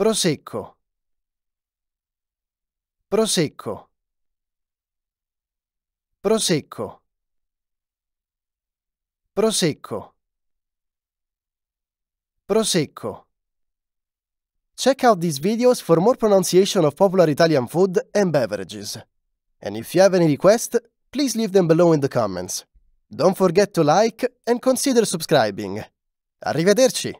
Prosecco. Prosecco. Prosecco. Prosecco. Prosecco. Check out these videos for more pronunciation of popular Italian food and beverages. And if you have any requests, please leave them below in the comments. Don't forget to like and consider subscribing. Arrivederci!